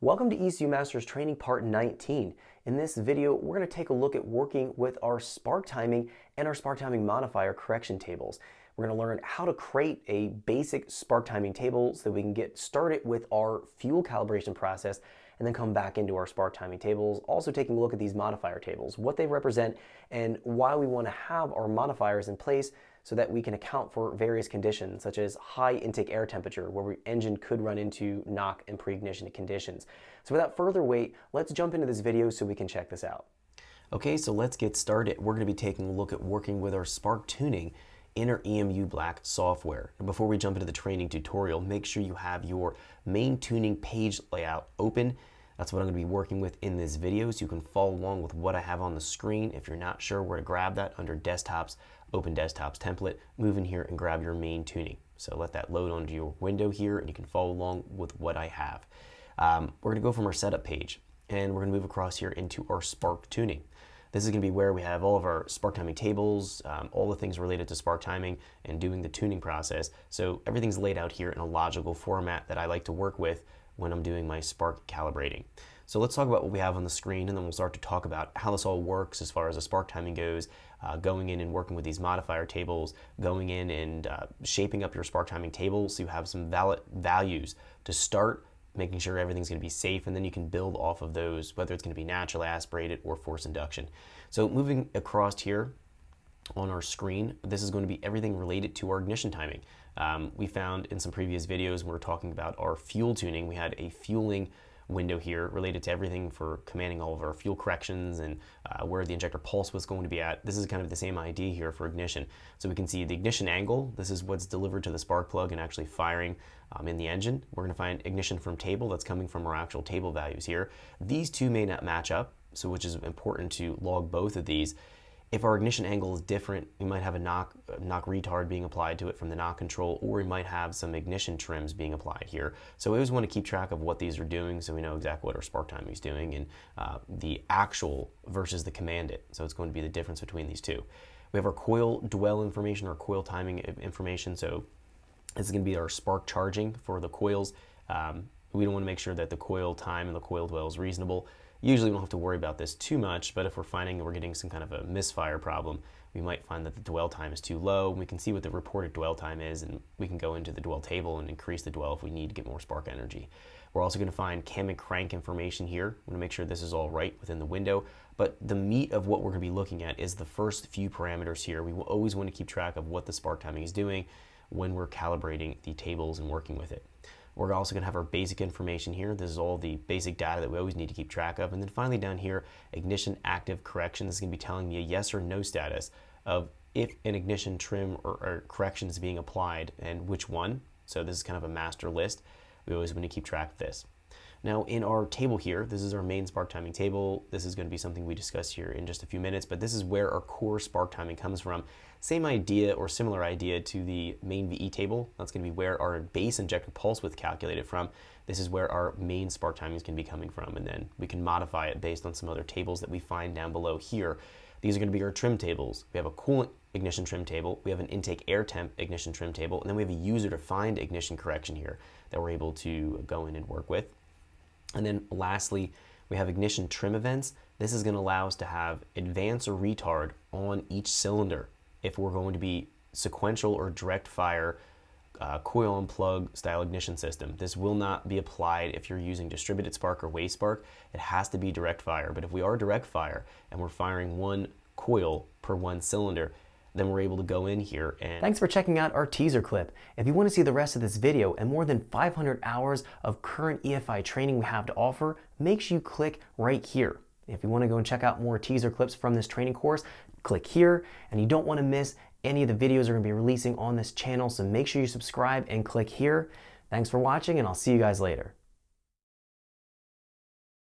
Welcome to ECU Masters Training Part 19. In this video, we're going to take a look at working with our spark timing and our spark timing modifier correction tables. We're going to learn how to create a basic spark timing table so that we can get started with our fuel calibration process and then come back into our spark timing tables. Also taking a look at these modifier tables, what they represent and why we want to have our modifiers in place so that we can account for various conditions such as high intake air temperature where your engine could run into knock and pre-ignition conditions. So without further wait, let's jump into this video so we can check this out. Okay, so let's get started. We're going to be taking a look at working with our spark tuning Inner EMU Black software. And before we jump into the training tutorial, make sure you have your main tuning page layout open. That's what I'm gonna be working with in this video so you can follow along with what I have on the screen. If you're not sure where to grab that under desktops, open desktops template, move in here and grab your main tuning. So let that load onto your window here and you can follow along with what I have. Um, we're gonna go from our setup page and we're gonna move across here into our Spark tuning. This is going to be where we have all of our spark timing tables, um, all the things related to spark timing and doing the tuning process. So everything's laid out here in a logical format that I like to work with when I'm doing my spark calibrating. So let's talk about what we have on the screen and then we'll start to talk about how this all works as far as the spark timing goes, uh, going in and working with these modifier tables, going in and uh, shaping up your spark timing table so you have some valid values to start making sure everything's going to be safe, and then you can build off of those, whether it's going to be naturally aspirated or force induction. So moving across here on our screen, this is going to be everything related to our ignition timing. Um, we found in some previous videos, when we were talking about our fuel tuning, we had a fueling window here related to everything for commanding all of our fuel corrections and uh, where the injector pulse was going to be at. This is kind of the same idea here for ignition. So we can see the ignition angle. This is what's delivered to the spark plug and actually firing um, in the engine. We're going to find ignition from table. That's coming from our actual table values here. These two may not match up, so which is important to log both of these if our ignition angle is different, we might have a knock, knock retard being applied to it from the knock control, or we might have some ignition trims being applied here. So we always want to keep track of what these are doing so we know exactly what our spark timing is doing and uh, the actual versus the commanded. So it's going to be the difference between these two. We have our coil dwell information, our coil timing information. So this is going to be our spark charging for the coils. Um, we don't want to make sure that the coil time and the coil dwell is reasonable. Usually we don't have to worry about this too much, but if we're finding we're getting some kind of a misfire problem, we might find that the dwell time is too low. We can see what the reported dwell time is, and we can go into the dwell table and increase the dwell if we need to get more spark energy. We're also going to find cam and crank information here. We want to make sure this is all right within the window. But the meat of what we're going to be looking at is the first few parameters here. We always want to keep track of what the spark timing is doing when we're calibrating the tables and working with it. We're also going to have our basic information here. This is all the basic data that we always need to keep track of. And then finally down here, ignition active correction. This is going to be telling me a yes or no status of if an ignition trim or, or correction is being applied and which one. So this is kind of a master list. We always want to keep track of this. Now in our table here, this is our main Spark timing table. This is gonna be something we discuss here in just a few minutes, but this is where our core Spark timing comes from. Same idea or similar idea to the main VE table. That's gonna be where our base injector pulse width calculated from. This is where our main Spark timing is gonna be coming from, and then we can modify it based on some other tables that we find down below here. These are gonna be our trim tables. We have a coolant ignition trim table, we have an intake air temp ignition trim table, and then we have a user-defined ignition correction here that we're able to go in and work with. And then lastly, we have ignition trim events. This is gonna allow us to have advance or retard on each cylinder if we're going to be sequential or direct fire uh, coil and plug style ignition system. This will not be applied if you're using distributed spark or waste spark. It has to be direct fire. But if we are direct fire and we're firing one coil per one cylinder, then we're able to go in here and... Thanks for checking out our teaser clip. If you want to see the rest of this video and more than 500 hours of current EFI training we have to offer, make sure you click right here. If you want to go and check out more teaser clips from this training course, click here, and you don't want to miss any of the videos we're going to be releasing on this channel, so make sure you subscribe and click here. Thanks for watching, and I'll see you guys later.